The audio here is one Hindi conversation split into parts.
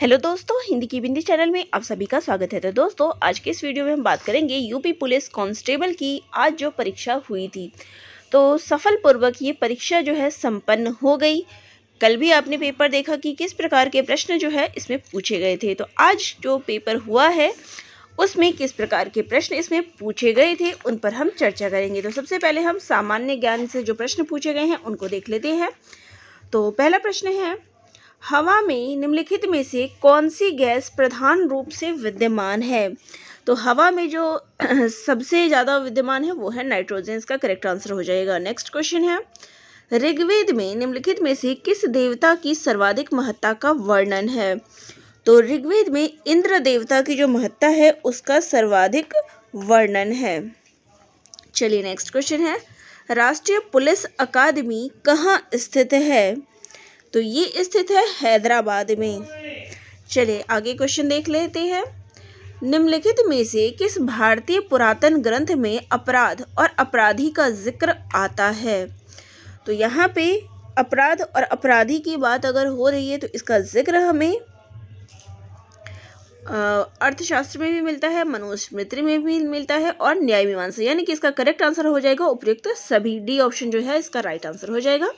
हेलो दोस्तों हिंदी की बिंदी चैनल में आप सभी का स्वागत है तो दोस्तों आज के इस वीडियो में हम बात करेंगे यूपी पुलिस कांस्टेबल की आज जो परीक्षा हुई थी तो सफल पूर्वक ये परीक्षा जो है संपन्न हो गई कल भी आपने पेपर देखा कि किस प्रकार के प्रश्न जो है इसमें पूछे गए थे तो आज जो पेपर हुआ है उसमें किस प्रकार के प्रश्न इसमें पूछे गए थे उन पर हम चर्चा करेंगे तो सबसे पहले हम सामान्य ज्ञान से जो प्रश्न पूछे गए हैं उनको देख लेते हैं तो पहला प्रश्न है हवा में निम्नलिखित में से कौन सी गैस प्रधान रूप से विद्यमान है तो हवा में जो सबसे ज़्यादा विद्यमान है वो है नाइट्रोजन इसका करेक्ट आंसर हो जाएगा नेक्स्ट क्वेश्चन है ऋग्वेद में निम्नलिखित में से किस देवता की सर्वाधिक महत्ता का वर्णन है तो ऋग्वेद में इंद्र देवता की जो महत्ता है उसका सर्वाधिक वर्णन है चलिए नेक्स्ट क्वेश्चन है राष्ट्रीय पुलिस अकादमी कहाँ स्थित है तो ये स्थित है हैदराबाद में चलिए आगे क्वेश्चन देख लेते हैं निम्नलिखित में से किस भारतीय पुरातन ग्रंथ में अपराध और अपराधी का जिक्र आता है तो यहाँ पे अपराध और अपराधी की बात अगर हो रही है तो इसका जिक्र हमें अर्थशास्त्र में भी मिलता है मनोस्मृति में भी मिलता है और न्याय मीमांसा यानी कि इसका करेक्ट आंसर हो जाएगा उपयुक्त सभी डी ऑप्शन जो है इसका राइट आंसर हो जाएगा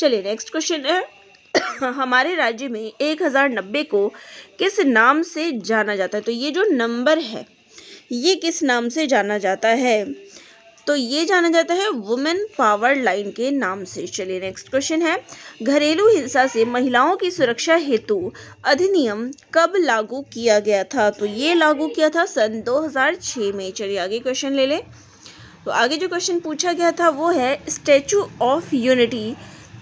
चलिए नेक्स्ट क्वेश्चन है हमारे राज्य में एक हज़ार नब्बे को किस नाम से जाना जाता है तो ये जो नंबर है ये किस नाम से जाना जाता है तो ये जाना जाता है वुमेन पावर लाइन के नाम से चलिए नेक्स्ट क्वेश्चन है घरेलू हिंसा से महिलाओं की सुरक्षा हेतु अधिनियम कब लागू किया गया था तो ये लागू किया था सन 2006 में चलिए आगे क्वेश्चन ले लें तो आगे जो क्वेश्चन पूछा गया था वो है स्टैचू ऑफ यूनिटी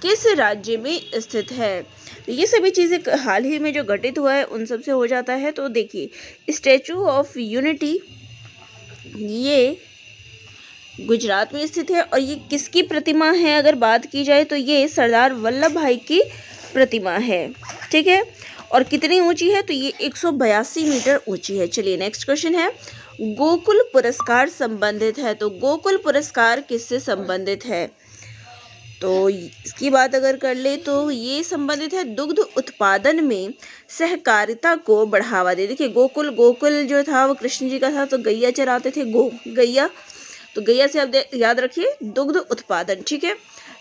किस राज्य में स्थित है तो ये सभी चीज़ें हाल ही में जो घटित हुआ है उन सब से हो जाता है तो देखिए स्टैचू ऑफ यूनिटी ये गुजरात में स्थित है और ये किसकी प्रतिमा है अगर बात की जाए तो ये सरदार वल्लभ भाई की प्रतिमा है ठीक है और कितनी ऊंची है तो ये एक मीटर ऊंची है चलिए नेक्स्ट क्वेश्चन है गोकुल पुरस्कार संबंधित है तो गोकुल पुरस्कार किससे संबंधित है तो इसकी बात अगर कर ले तो ये संबंधित है दुग्ध उत्पादन में सहकारिता को बढ़ावा दे देखिए गोकुल गोकुल जो था वो कृष्ण जी का था तो गैया चराते थे गो गैया तो गैया से आप याद रखिए दुग्ध उत्पादन ठीक है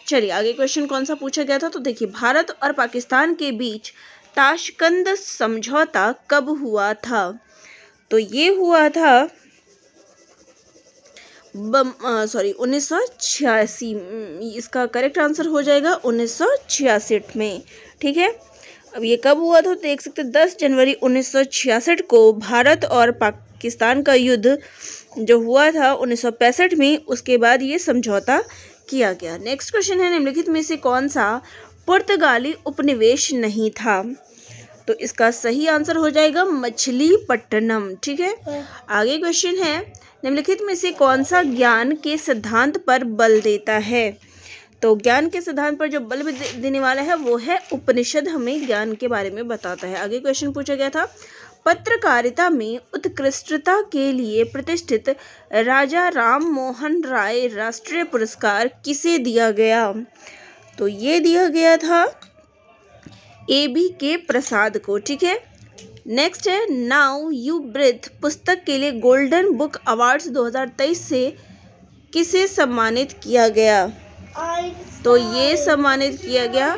चलिए आगे क्वेश्चन कौन सा पूछा गया था तो देखिए भारत और पाकिस्तान के बीच ताशकंद समझौता कब हुआ था तो ये हुआ था सॉरी उन्नीस सौ छियासी इसका करेक्ट आंसर हो जाएगा उन्नीस सौ छियासठ में ठीक है अब ये कब हुआ था तो देख सकते दस जनवरी उन्नीस सौ छियासठ को भारत और पाकिस्तान का युद्ध जो हुआ था उन्नीस सौ पैंसठ में उसके बाद ये समझौता किया गया नेक्स्ट क्वेश्चन है निम्नलिखित में से कौन सा पुर्तगाली उपनिवेश नहीं था तो इसका सही आंसर हो जाएगा मछली पट्टनम ठीक है हाँ। आगे क्वेश्चन है निम्नलिखित में से कौन सा ज्ञान के सिद्धांत पर बल देता है तो ज्ञान के सिद्धांत पर जो बल देने वाला है वो है उपनिषद हमें ज्ञान के बारे में बताता है आगे क्वेश्चन पूछा गया था पत्रकारिता में उत्कृष्टता के लिए प्रतिष्ठित राजा राम मोहन राय राष्ट्रीय पुरस्कार किसे दिया गया तो ये दिया गया था ए बी के प्रसाद को ठीक है नेक्स्ट है नाउ यू ब्रिथ पुस्तक के लिए गोल्डन बुक अवार्ड्स 2023 से किसे सम्मानित किया गया तो ये सम्मानित किया गया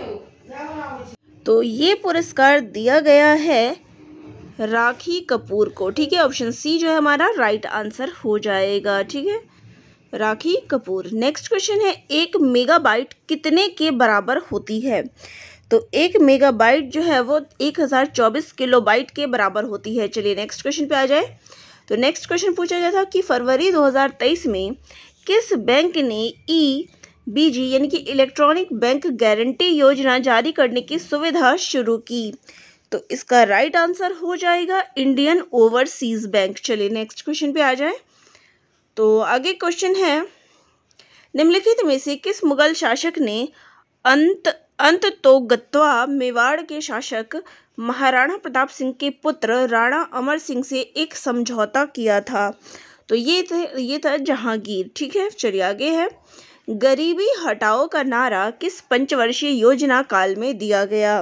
तो ये पुरस्कार दिया गया है राखी कपूर को ठीक है ऑप्शन सी जो है हमारा राइट आंसर हो जाएगा ठीक है राखी कपूर नेक्स्ट क्वेश्चन है एक मेगाबाइट कितने के बराबर होती है तो एक मेगाबाइट जो है वो एक हज़ार चौबीस किलोबाइट के बराबर होती है चलिए नेक्स्ट क्वेश्चन पे आ जाए तो नेक्स्ट क्वेश्चन पूछा गया था कि फरवरी 2023 में किस बैंक ने ई e बी यानी कि इलेक्ट्रॉनिक बैंक गारंटी योजना जारी करने की सुविधा शुरू की तो इसका राइट आंसर हो जाएगा इंडियन ओवरसीज बैंक चलिए नेक्स्ट क्वेश्चन पे आ जाए तो आगे क्वेश्चन है निम्नलिखित में से किस मुगल शासक ने अंत अंत तो गत्वा मेवाड़ के शासक महाराणा प्रताप सिंह के पुत्र राणा अमर सिंह से एक समझौता किया था तो ये थे ये था जहांगीर ठीक है चलिए आगे है गरीबी हटाओ का नारा किस पंचवर्षीय योजना काल में दिया गया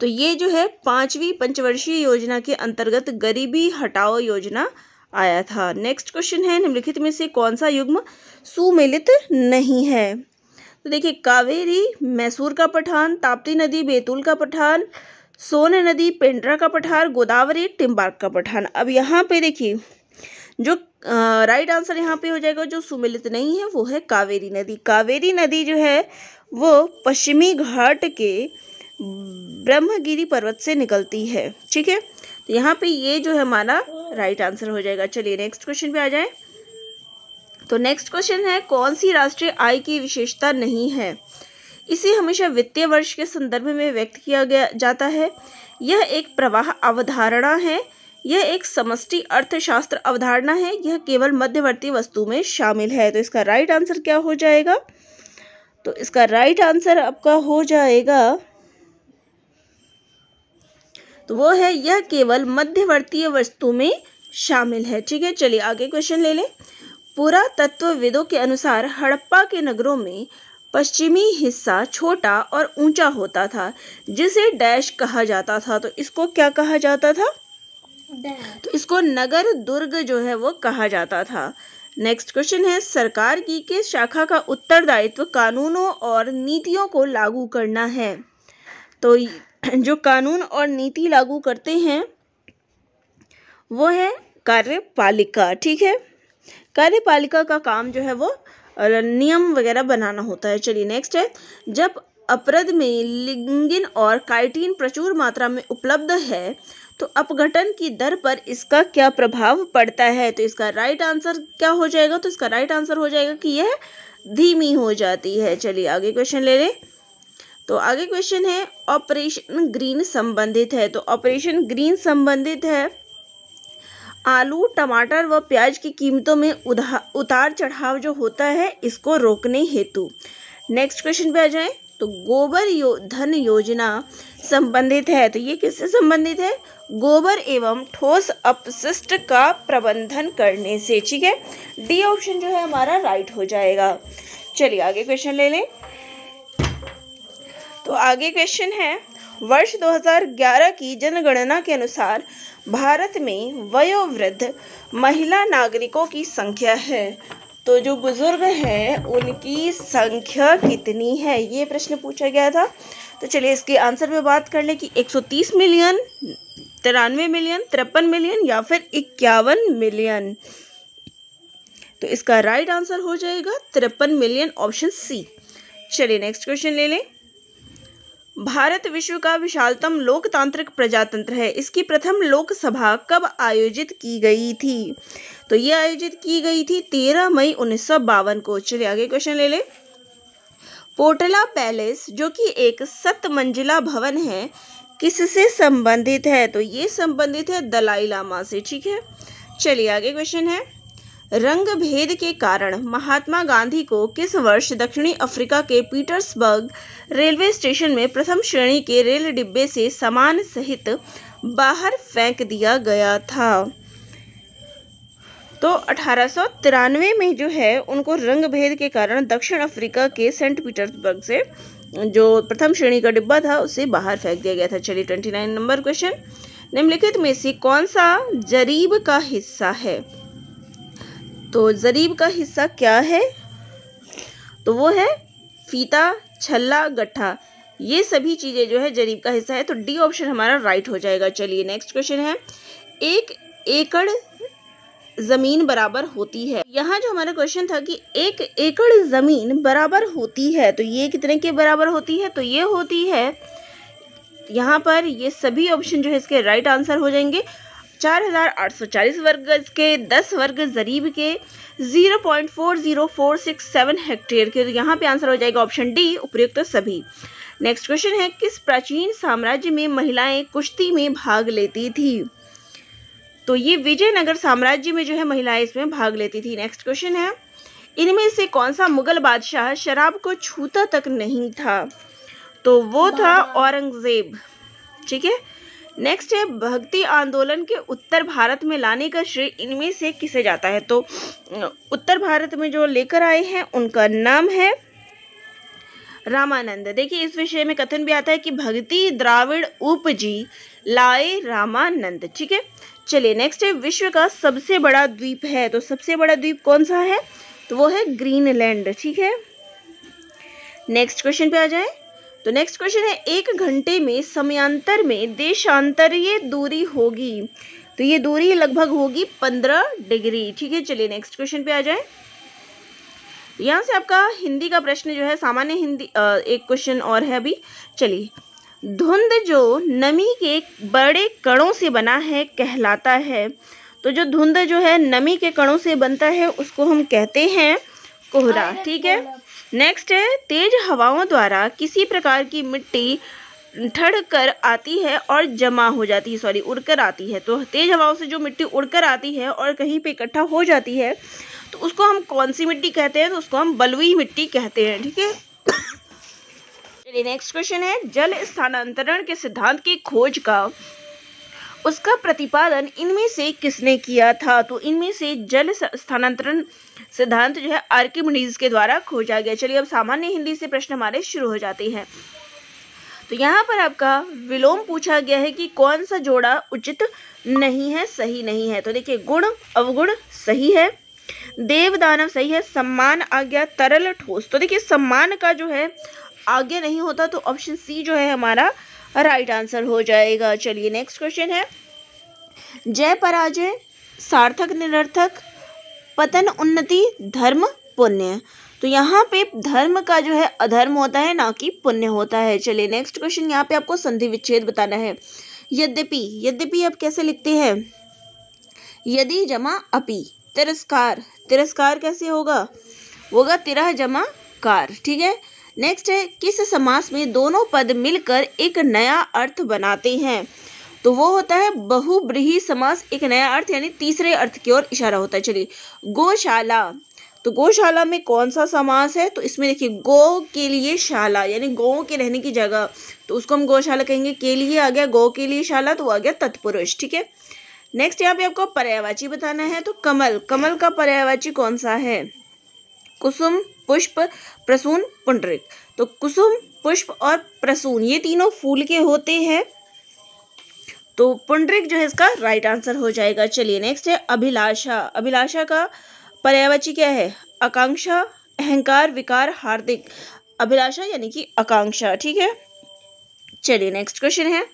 तो ये जो है पांचवी पंचवर्षीय योजना के अंतर्गत गरीबी हटाओ योजना आया था नेक्स्ट क्वेश्चन है निम्नलिखित में से कौन सा युग्म सुमिलित नहीं है तो देखिए कावेरी मैसूर का पठान ताप्ती नदी बैतूल का पठान सोन नदी पेंड्रा का पठार गोदावरी टिम्बार्क का पठान अब यहाँ पे देखिए जो राइट आंसर यहाँ पे हो जाएगा जो सुमिलित नहीं है वो है कावेरी नदी कावेरी नदी जो है वो पश्चिमी घाट के ब्रह्मगिरी पर्वत से निकलती है ठीक है तो यहाँ पे ये जो है हमारा राइट आंसर हो जाएगा चलिए नेक्स्ट क्वेश्चन पे आ जाए तो नेक्स्ट क्वेश्चन है कौन सी राष्ट्रीय आय की विशेषता नहीं है इसे हमेशा वित्तीय वर्ष के संदर्भ में व्यक्त किया गया जाता है यह एक प्रवाह अवधारणा है यह एक समष्टि अर्थशास्त्र अवधारणा है यह केवल मध्यवर्ती वस्तु में शामिल है तो इसका राइट आंसर क्या हो जाएगा तो इसका राइट आंसर आपका हो जाएगा तो वो है यह केवल मध्यवर्तीय वस्तु में शामिल है ठीक है चलिए आगे क्वेश्चन ले लें पुरातत्वविदों के अनुसार हड़प्पा के नगरों में पश्चिमी हिस्सा छोटा और ऊंचा होता था जिसे डैश कहा जाता था तो इसको क्या कहा जाता था तो इसको नगर दुर्ग जो है वो कहा जाता था नेक्स्ट क्वेश्चन है सरकार की किस शाखा का उत्तरदायित्व कानूनों और नीतियों को लागू करना है तो जो कानून और नीति लागू करते हैं वो है कार्यपालिका ठीक है कार्यपालिका का काम जो है वो नियम वगैरह बनाना होता है चलिए नेक्स्ट है जब अपरद में लिंगिन और काइटिन प्रचुर मात्रा में उपलब्ध है तो अपघटन की दर पर इसका क्या प्रभाव पड़ता है तो इसका राइट आंसर क्या हो जाएगा तो इसका राइट आंसर हो जाएगा कि यह धीमी हो जाती है चलिए आगे क्वेश्चन ले लें तो आगे क्वेश्चन है ऑपरेशन ग्रीन संबंधित है तो ऑपरेशन ग्रीन संबंधित है आलू टमाटर व प्याज की कीमतों में उतार चढ़ाव जो होता है इसको रोकने हेतु नेक्स्ट क्वेश्चन पे आ जाए तो गोबर यो, धन योजना संबंधित है तो ये किससे संबंधित है गोबर एवं ठोस अपशिष्ट का प्रबंधन करने से ठीक है डी ऑप्शन जो है हमारा राइट हो जाएगा चलिए आगे क्वेश्चन ले लें तो आगे क्वेश्चन है वर्ष 2011 की जनगणना के अनुसार भारत में वयोवृद्ध महिला नागरिकों की संख्या है तो जो बुज़ुर्ग हैं उनकी संख्या कितनी है ये प्रश्न पूछा गया था तो चलिए इसके आंसर में बात कर लें कि 130 मिलियन तिरानवे मिलियन तिरपन मिलियन या फिर इक्यावन मिलियन तो इसका राइट आंसर हो जाएगा तिरपन मिलियन ऑप्शन सी चलिए नेक्स्ट क्वेश्चन ले लें भारत विश्व का विशालतम लोकतांत्रिक प्रजातंत्र है इसकी प्रथम लोकसभा कब आयोजित की गई थी तो ये आयोजित की गई थी तेरह मई उन्नीस को चलिए आगे क्वेश्चन ले ले पोटला पैलेस जो कि एक सत मंजिला भवन है किससे संबंधित है तो ये संबंधित है दलाई लामा से ठीक है चलिए आगे क्वेश्चन है रंग भेद के कारण महात्मा गांधी को किस वर्ष दक्षिणी अफ्रीका के पीटर्सबर्ग रेलवे स्टेशन में प्रथम श्रेणी के रेल डिब्बे से सामान सहित बाहर फेंक दिया गया था तो अठारह में जो है उनको रंग भेद के कारण दक्षिण अफ्रीका के सेंट पीटर्सबर्ग से जो प्रथम श्रेणी का डिब्बा था उसे बाहर फेंक दिया गया था चलिए ट्वेंटी नाइन नंबर क्वेश्चन निम्नलिखित में से कौन सा जरीब का हिस्सा है तो ज़रीब का हिस्सा क्या है तो वो है फीता छल्ला गट्ठा ये सभी चीज़ें जो है जरीब का हिस्सा है तो डी ऑप्शन हमारा राइट हो जाएगा चलिए नेक्स्ट क्वेश्चन है एक एकड़ ज़मीन बराबर होती है यहाँ जो हमारा क्वेश्चन था कि एक एकड़ ज़मीन बराबर होती है तो ये कितने के बराबर होती है तो ये होती है यहाँ पर ये सभी ऑप्शन जो है इसके राइट आंसर हो जाएंगे चार हज़ार आठ सौ चालीस वर्ग गज के दस वर्ग जरीब के zero point four zero hectare के तो यहाँ पे आंसर हो जाएगा ऑप्शन डी उपयुक्त तो सभी नेक्स्ट क्वेश्चन है किस प्राचीन साम्राज्य में महिलाएं कुश्ती में भाग लेती थी तो ये विजयनगर साम्राज्य में जो है महिलाएं इसमें भाग लेती थी नेक्स्ट क्वेश्चन है इनमें से कौन सा मुगल बादशाह शराब को छूता तक नहीं था तो वो था औरंगजेब ठीक है नेक्स्ट है भक्ति आंदोलन के उत्तर भारत में लाने का श्रेय इनमें से किसे जाता है तो उत्तर भारत में जो लेकर आए हैं उनका नाम है रामानंद देखिए इस विषय में कथन भी आता है कि भक्ति द्राविड़ उपजी लाए रामानंद ठीक है चलिए नेक्स्ट है विश्व का सबसे बड़ा द्वीप है तो सबसे बड़ा द्वीप कौन सा है तो वो है ग्रीनलैंड ठीक है नेक्स्ट क्वेश्चन पे आ जाए तो नेक्स्ट क्वेश्चन है एक घंटे में समयांतर में देशांतरीय दूरी होगी तो ये दूरी लगभग होगी पंद्रह डिग्री ठीक है चलिए नेक्स्ट क्वेश्चन पे आ जाए यहाँ से आपका हिंदी का प्रश्न जो है सामान्य हिंदी आ, एक क्वेश्चन और है अभी चलिए धुंध जो नमी के बड़े कणों से बना है कहलाता है तो जो धुंध जो है नमी के कणों से बनता है उसको हम कहते हैं कोहरा ठीक है नेक्स्ट है तेज हवाओं द्वारा किसी प्रकार की मिट्टी ठड़ कर आती है और जमा हो जाती है सॉरी उड़कर आती है तो तेज हवाओं से जो मिट्टी उड़कर आती है और कहीं पे इकट्ठा हो जाती है तो उसको हम कौन सी मिट्टी कहते हैं तो उसको हम बलुई मिट्टी कहते हैं ठीक है चलिए नेक्स्ट क्वेश्चन है जल स्थानांतरण के सिद्धांत की खोज का उसका प्रतिपादन इनमें से किसने किया था तो इनमें से जल स्थानांतरण सिद्धांत जो है आर्किमिडीज के द्वारा खोजा गया चलिए अब सामान्य हिंदी से प्रश्न हमारे शुरू हो जाते हैं तो यहाँ पर आपका विलोम पूछा गया है कि कौन सा जोड़ा उचित नहीं है सही नहीं है तो देखिए गुण अवगुण सही है देव दानव सही है सम्मान आज्ञा तरल ठोस तो देखिए सम्मान का जो है आज्ञा नहीं होता तो ऑप्शन सी जो है हमारा राइट आंसर हो जाएगा चलिए नेक्स्ट क्वेश्चन है जय पराजय सार्थक निरर्थक पतन उन्नति धर्म पुण्य तो यहाँ पे धर्म का जो है अधर्म होता है ना कि पुण्य होता है चलिए नेक्स्ट क्वेश्चन यहाँ पे आपको संधि विच्छेद बताना है यद्यपि यद्यपि आप कैसे लिखते हैं यदि जमा अपि तिरस्कार तिरस्कार कैसे होगा होगा तिरह जमा कार ठीक है नेक्स्ट है किस समास में दोनों पद मिलकर एक नया अर्थ बनाते हैं तो वो होता है बहुब्रीही समास एक नया अर्थ यानी तीसरे अर्थ की ओर इशारा होता है चलिए गौशाला तो गौशाला में कौन सा समास है तो इसमें देखिए गौ के लिए शाला यानी गौ के रहने की जगह तो उसको हम गौशाला कहेंगे के लिए आ गया गौ के लिए शाला तो वो आ गया तत्पुरुष ठीक है नेक्स्ट यहाँ पे आपको पर्यायवाची बताना है तो कमल कमल का पर्यायवाची कौन सा है कुसुम पुष्प प्रसून पुंडरिक तो कुसुम पुष्प और प्रसून ये तीनों फूल के होते हैं तो पुंडरिक जो है इसका राइट आंसर हो जाएगा चलिए नेक्स्ट है अभिलाषा अभिलाषा का पर्यावची क्या है आकांक्षा अहंकार विकार हार्दिक अभिलाषा यानी कि आकांक्षा ठीक है चलिए नेक्स्ट क्वेश्चन है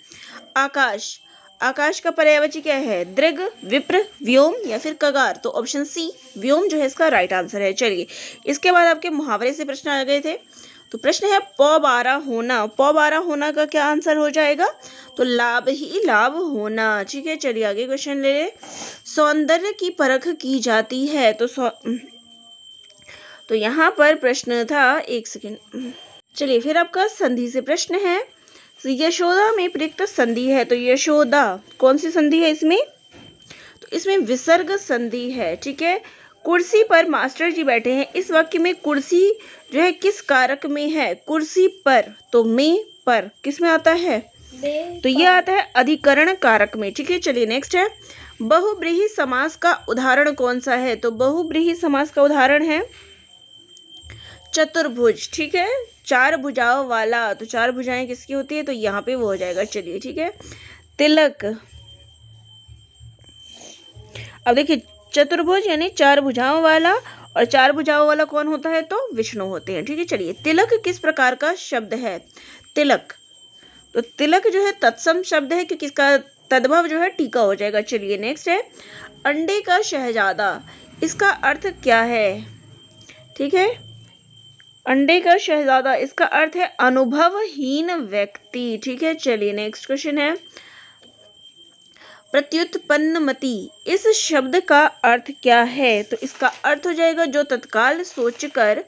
आकाश आकाश का पर्यायवाची क्या है दृग विप्र व्योम या फिर कगार तो ऑप्शन सी व्योम जो है इसका राइट आंसर है चलिए इसके बाद आपके मुहावरे से प्रश्न आ गए थे तो प्रश्न है पौ बारा होना पौ बारा होना का क्या आंसर हो जाएगा तो लाभ ही लाभ होना ठीक है चलिए आगे क्वेश्चन ले लें सौंदर्य की परख की जाती है तो सौ हम्म। तो यहाँ पर प्रश्न था एक सेकेंड चलिए फिर आपका संधि से प्रश्न है तो यशोदा में प्रयुक्त संधि है तो यशोदा कौन सी संधि है इसमें तो इसमें विसर्ग संधि है ठीक है कुर्सी पर मास्टर जी बैठे हैं इस वाक्य में कुर्सी जो है किस कारक में है कुर्सी पर तो में पर किस में आता है तो यह आता है अधिकरण कारक में ठीक है चलिए नेक्स्ट है बहुब्रीही समास का उदाहरण कौन सा है तो बहुब्रीही समास का उदाहरण है चतुर्भुज ठीक है चार भुजाओं वाला तो चार भुजाएं किसकी होती है तो यहाँ पे वो हो जाएगा चलिए ठीक है तिलक अब देखिए चतुर्भुज यानी चार भुजाओं वाला और चार भुजाओं वाला कौन होता है तो विष्णु होते हैं ठीक है चलिए तिलक किस प्रकार का शब्द है तिलक तो तिलक जो है तत्सम शब्द है क्योंकि इसका तद्भव जो है टीका हो जाएगा चलिए नेक्स्ट है अंडे का शहजादा इसका अर्थ क्या है ठीक है अंडे का शहजादा इसका अर्थ है अनुभवहीन व्यक्ति ठीक है चलिए नेक्स्ट क्वेश्चन है प्रत्युत्पन्नमति इस शब्द का अर्थ क्या है तो इसका अर्थ हो जाएगा जो तत्काल सोचकर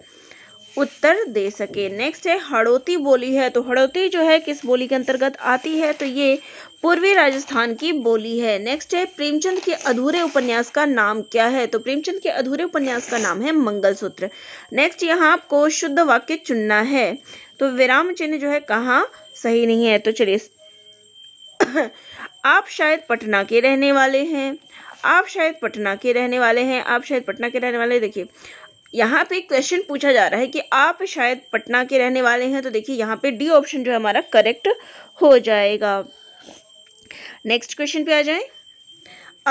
उत्तर दे सके नेक्स्ट है हड़ौती बोली है तो हड़ौती जो है किस बोली के अंतर्गत आती है तो ये पूर्वी राजस्थान की बोली है नेक्स्ट है प्रेमचंद के अधूरे उपन्यास का नाम क्या है तो प्रेमचंद के अधूरे उपन्यास का नाम है मंगलसूत्र नेक्स्ट यहाँ आपको शुद्ध वाक्य चुनना है तो विराम चिन्ह जो है कहाँ सही नहीं है तो चलिए आप शायद पटना के रहने वाले हैं आप शायद पटना के रहने वाले हैं आप शायद पटना के रहने वाले देखिए यहाँ पे क्वेश्चन पूछा जा रहा है कि आप शायद पटना के रहने वाले हैं तो देखिए यहाँ पे डी ऑप्शन जो है हमारा करेक्ट हो जाएगा नेक्स्ट क्वेश्चन पे आ जाए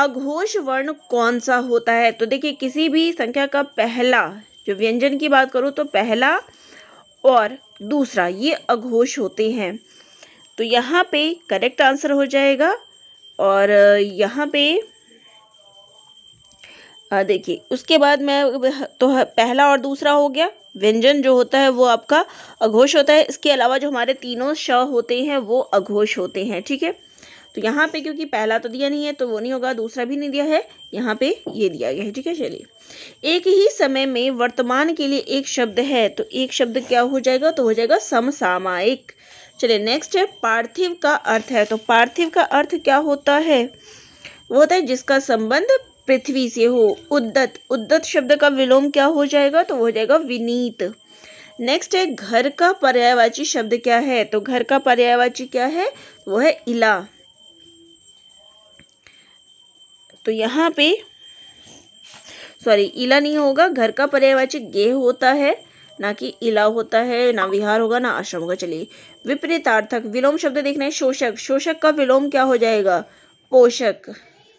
अघोष वर्ण कौन सा होता है तो देखिए किसी भी संख्या का पहला जो व्यंजन की बात करो तो पहला और दूसरा ये अघोष होते हैं तो यहाँ पे करेक्ट आंसर हो जाएगा और यहाँ पे देखिए उसके बाद मैं तो पहला और दूसरा हो गया व्यंजन जो होता है वो आपका अघोष होता है इसके अलावा जो हमारे तीनों श होते हैं वो अघोष होते हैं ठीक है तो यहाँ पे क्योंकि पहला तो दिया नहीं है तो वो नहीं होगा दूसरा भी नहीं दिया है यहाँ पे ये दिया गया है ठीक है चलिए एक ही समय में वर्तमान के लिए एक शब्द है तो एक शब्द क्या हो जाएगा तो हो जाएगा समसामायिक चलिए नेक्स्ट है पार्थिव का अर्थ है तो पार्थिव का अर्थ क्या होता है वो होता है जिसका संबंध पृथ्वी से हो उद्दत उद्दत शब्द का विलोम क्या हो जाएगा तो हो जाएगा विनीत नेक्स्ट है घर का पर्यायवाची शब्द क्या है तो घर का पर्यायवाची क्या है वो है इला तो यहाँ पे सॉरी इला नहीं होगा घर का पर्यायवाची गे होता है ना कि इला होता है ना विहार होगा ना आश्रम होगा चलिए विपरीतार्थक विलोम शब्द देखना है शोषक शोषक का विलोम क्या हो जाएगा पोषक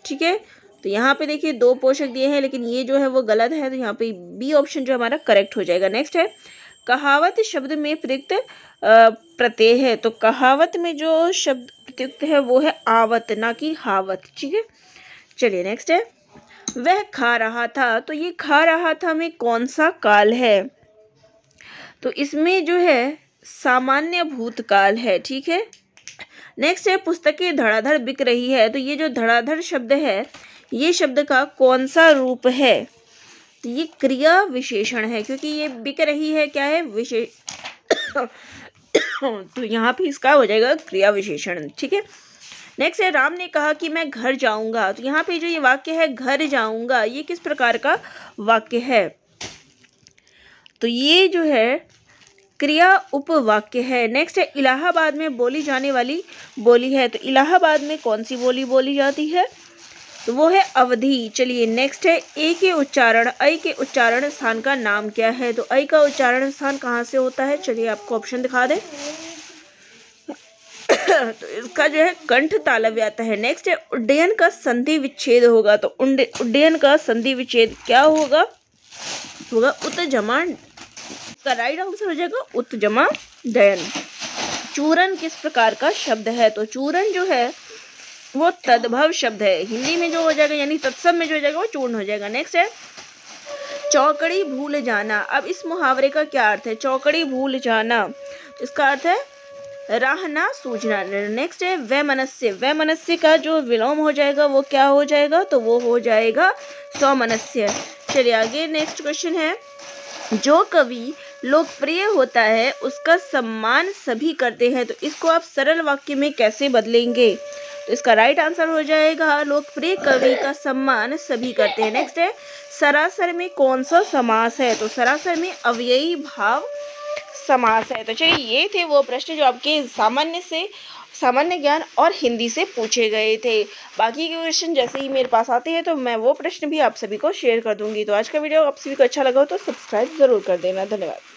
ठीक है तो यहाँ पे देखिए दो पोषक दिए हैं लेकिन ये जो है वो गलत है तो यहाँ पे बी ऑप्शन जो हमारा करेक्ट हो जाएगा नेक्स्ट है कहावत शब्द में प्रयुक्त प्रत्यय है तो कहावत में जो शब्द प्रयुक्त है वो है आवत ना कि हावत ठीक है चलिए नेक्स्ट है वह खा रहा था तो ये खा रहा था में कौन सा काल है तो इसमें जो है सामान्य भूतकाल है ठीक है नेक्स्ट है पुस्तकें धड़ाधड़ बिक रही है तो ये जो धड़ाधड़ शब्द है ये शब्द का कौन सा रूप है तो ये क्रिया विशेषण है क्योंकि ये बिक रही है क्या है विशेष तो यहाँ पे इसका हो जाएगा क्रिया विशेषण ठीक है नेक्स्ट है राम ने कहा कि मैं घर जाऊँगा तो यहाँ पे जो ये वाक्य है घर जाऊँगा ये किस प्रकार का वाक्य है तो ये जो है क्रिया उपवाक्य है नेक्स्ट है इलाहाबाद में बोली जाने वाली बोली है तो इलाहाबाद में कौन सी बोली बोली जाती है तो वो है अवधि चलिए नेक्स्ट है ए के उच्चारण ऐ के उच्चारण स्थान का नाम क्या है तो ऐ का उच्चारण स्थान कहाँ से होता है चलिए आपको ऑप्शन दिखा दें तो इसका जो है कंठ तालव्य आता है नेक्स्ट है उड्डयन का संधि विच्छेद होगा तो उड्डयन का संधि विच्छेद क्या होगा होगा उत का राइट आंसर हो जाएगा उत डयन चूरन किस प्रकार का शब्द है तो चूरन जो है वो तद्भव शब्द है हिंदी में जो हो जाएगा यानी तत्सम में जो हो जाएगा वो चूर्ण हो जाएगा नेक्स्ट है चौकड़ी भूल जाना अब इस मुहावरे का क्या अर्थ है चौकड़ी भूल जाना इसका अर्थ है रहना सूझना नेक्स्ट है वैमनस्य वैमनस्य का जो विलोम हो जाएगा वो क्या हो जाएगा तो वो हो जाएगा सौमनस्य चलिए आगे नेक्स्ट क्वेश्चन है जो कवि लोकप्रिय होता है उसका सम्मान सभी करते हैं तो इसको आप सरल वाक्य में कैसे बदलेंगे तो इसका राइट आंसर हो जाएगा लोकप्रिय कवि का सम्मान सभी करते हैं नेक्स्ट है सरासर में कौन सा समास है तो सरासर में अव्ययी भाव समास है तो चलिए ये थे वो प्रश्न जो आपके सामान्य से सामान्य ज्ञान और हिंदी से पूछे गए थे बाकी के क्वेश्चन जैसे ही मेरे पास आते हैं तो मैं वो प्रश्न भी आप सभी को शेयर कर दूंगी तो आज का वीडियो आप सभी को अच्छा लगा हो तो सब्सक्राइब ज़रूर कर देना धन्यवाद